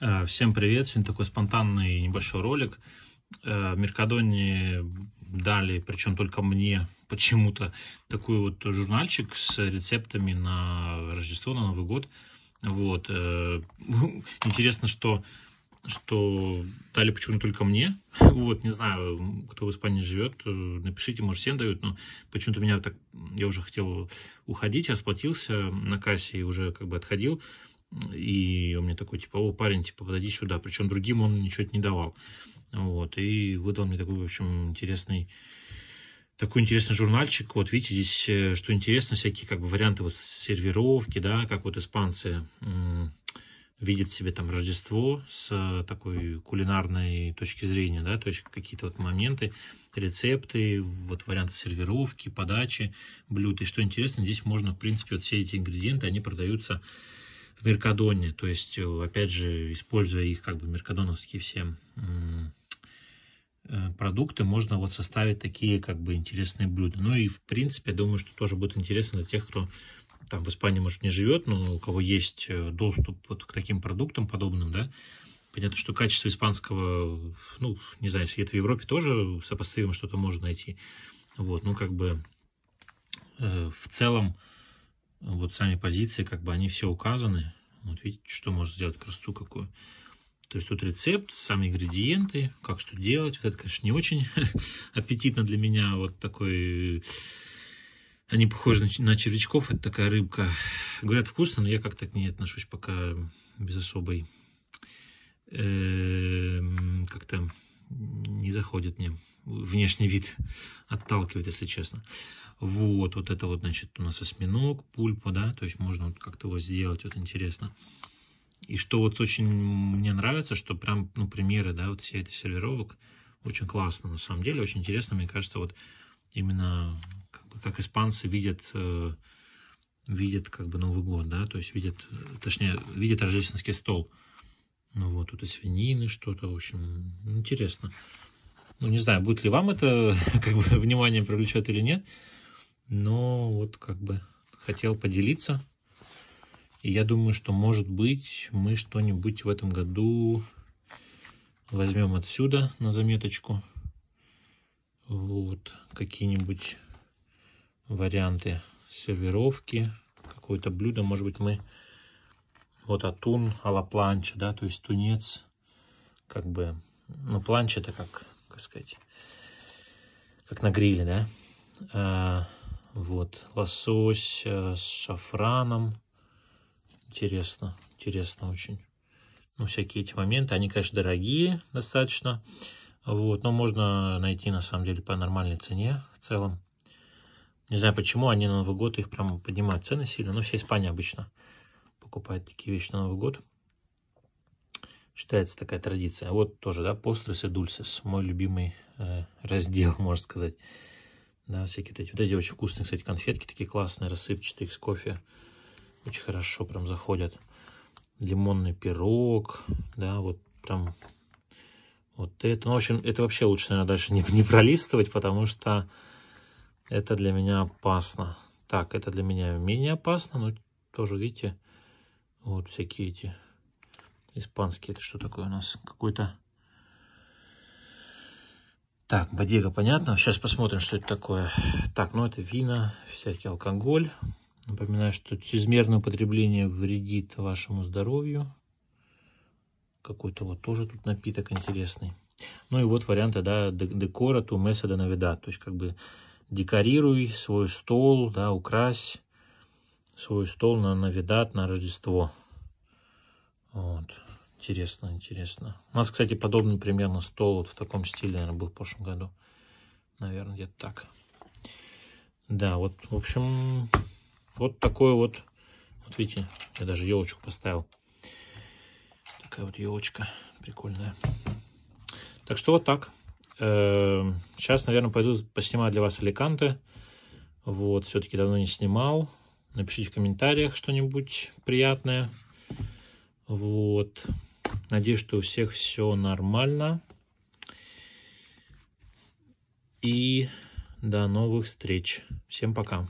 Э, всем привет! Сегодня такой спонтанный небольшой ролик. Э, в Меркадоне дали, причем только мне почему-то, такой вот журнальчик с рецептами на Рождество, на Новый год. Вот. Э, интересно, что, что дали почему-то только мне. Вот, не знаю, кто в Испании живет, напишите, может, всем дают, но почему-то меня так... Я уже хотел уходить, расплатился на кассе и уже как бы отходил. И он мне такой, типа, о, парень, типа, подойди сюда. Причем другим он ничего не давал. Вот, и выдал мне такой, в общем, интересный такой интересный журнальчик. Вот видите, здесь, э, что интересно, всякие как бы варианты вот сервировки, да, как вот испанцы видят себе там Рождество с э, такой кулинарной точки зрения, да, то есть какие-то вот моменты, рецепты, вот варианты сервировки, подачи блюд. И что интересно, здесь можно, в принципе, вот все эти ингредиенты, они продаются меркадоне, то есть, э, опять же, используя их как бы меркадоновские все э, продукты, можно вот составить такие как бы интересные блюда. Ну и в принципе, я думаю, что тоже будет интересно для тех, кто там в Испании, может, не живет, но у кого есть э, доступ вот к таким продуктам подобным, да, понятно, что качество испанского, ну, не знаю, если это в Европе тоже сопоставимо что-то можно найти, вот, ну, как бы э, в целом вот сами позиции, как бы они все указаны. Вот видите, что можно сделать красту какую. То есть тут рецепт, сами ингредиенты, как что делать. Вот это, конечно, не очень аппетитно для меня. Вот такой... Они похожи на червячков, это такая рыбка. Говорят, вкусно, но я как-то к ней отношусь пока без особой... Эм, как-то не заходит мне. Внешний вид отталкивает, если честно. Вот, вот это вот, значит, у нас осьминог, пульпа, да, то есть можно вот как-то его сделать, вот интересно. И что вот очень мне нравится, что прям, ну, примеры, да, вот все это сервировок, очень классно, на самом деле, очень интересно, мне кажется, вот именно как, бы, как испанцы видят, э, видят как бы Новый год, да, то есть видят, точнее, видят рождественский стол. Ну вот, тут и свинины что-то, в общем, интересно. Ну, не знаю, будет ли вам это, как бы, внимание привлечет или нет, но вот, как бы, хотел поделиться. И я думаю, что, может быть, мы что-нибудь в этом году возьмем отсюда на заметочку. Вот, какие-нибудь варианты сервировки, какое-то блюдо, может быть, мы вот атун ала планча, да, то есть тунец, как бы, ну, планч это как, как сказать, как на гриле, да. А, вот, лосось э, с шафраном. Интересно, интересно очень. Ну, всякие эти моменты, они, конечно, дорогие достаточно. Вот, но можно найти, на самом деле, по нормальной цене в целом. Не знаю, почему они на Новый год их прям поднимают цены сильно, но вся Испания обычно покупают такие вещи на Новый год. Считается такая традиция. А вот тоже, да, пострес и дульсис. Мой любимый э, раздел, можно сказать. Да, всякие вот эти. Вот эти очень вкусные, кстати, конфетки такие классные, рассыпчатые, их с кофе. Очень хорошо прям заходят. Лимонный пирог, да, вот прям вот это. Ну, в общем, это вообще лучше, наверное, дальше не, не пролистывать, потому что это для меня опасно. Так, это для меня менее опасно, но тоже, видите, вот всякие эти испанские. Это что такое у нас? Какой-то... Так, бодега, понятно. Сейчас посмотрим, что это такое. Так, ну это вина, всякий алкоголь. Напоминаю, что чрезмерное употребление вредит вашему здоровью. Какой-то вот тоже тут напиток интересный. Ну и вот варианты, да, декора ту месса до навида. То есть как бы декорируй свой стол, да, укрась свой стол на Навидат, на Рождество. Вот. Интересно, интересно. У нас, кстати, подобный примерно стол вот в таком стиле, наверное, был в прошлом году. Наверное, где-то так. Да, вот, в общем, вот такой вот. Вот видите, я даже елочку поставил. Такая вот елочка прикольная. Так что вот так. Эм, сейчас, наверное, пойду поснимать для вас Аликанты. Вот, все-таки давно не снимал. Напишите в комментариях что-нибудь приятное. Вот. Надеюсь, что у всех все нормально. И до новых встреч. Всем пока.